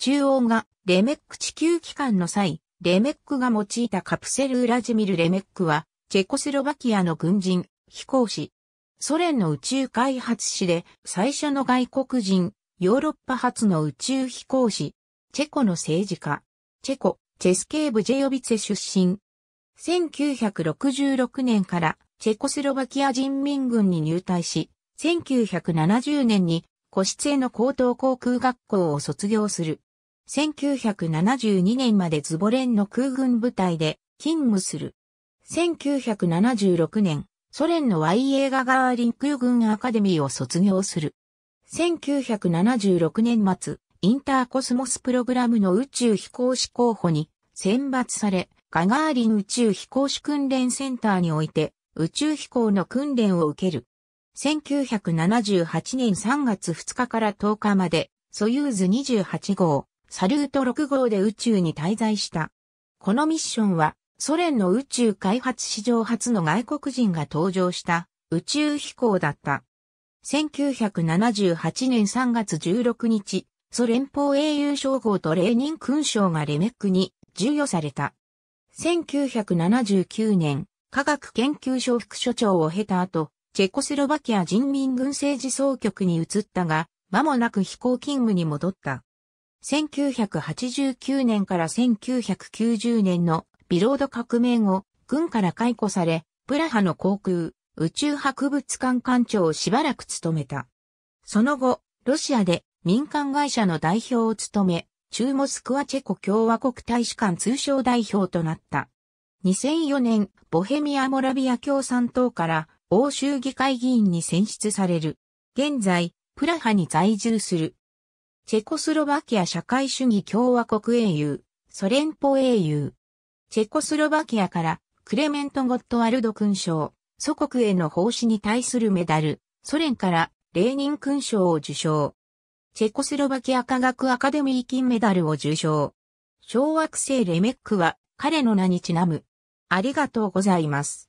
中央がレメック地球機関の際、レメックが用いたカプセルウラジミル・レメックは、チェコスロバキアの軍人、飛行士。ソ連の宇宙開発士で、最初の外国人、ヨーロッパ初の宇宙飛行士。チェコの政治家。チェコ、チェスケーブ・ジェヨビツェ出身。1966年からチェコスロバキア人民軍に入隊し、1970年に個室への高等航空学校を卒業する。1972年までズボレンの空軍部隊で勤務する。1976年、ソ連のワイガガーリン空軍アカデミーを卒業する。1976年末、インターコスモスプログラムの宇宙飛行士候補に選抜され、ガガーリン宇宙飛行士訓練センターにおいて宇宙飛行の訓練を受ける。1978年3月2日から10日まで、ソユーズ28号、サルート6号で宇宙に滞在した。このミッションは、ソ連の宇宙開発史上初の外国人が登場した宇宙飛行だった。1978年3月16日、ソ連邦英雄称号とレーニン勲章がレメックに授与された。1979年、科学研究所副所長を経た後、チェコスロバキア人民軍政治総局に移ったが、間もなく飛行勤務に戻った。1989年から1990年のビロード革命後、軍から解雇され、プラハの航空、宇宙博物館館長をしばらく務めた。その後、ロシアで民間会社の代表を務め、中モスクワチェコ共和国大使館通称代表となった。2004年、ボヘミア・モラビア共産党から欧州議会議員に選出される。現在、プラハに在住する。チェコスロバキア社会主義共和国英雄、ソ連邦英雄。チェコスロバキアからクレメント・ゴットワルド勲章、祖国への奉仕に対するメダル、ソ連からレーニン勲章を受賞。チェコスロバキア科学アカデミー金メダルを受賞。小惑星レメックは彼の名にちなむ。ありがとうございます。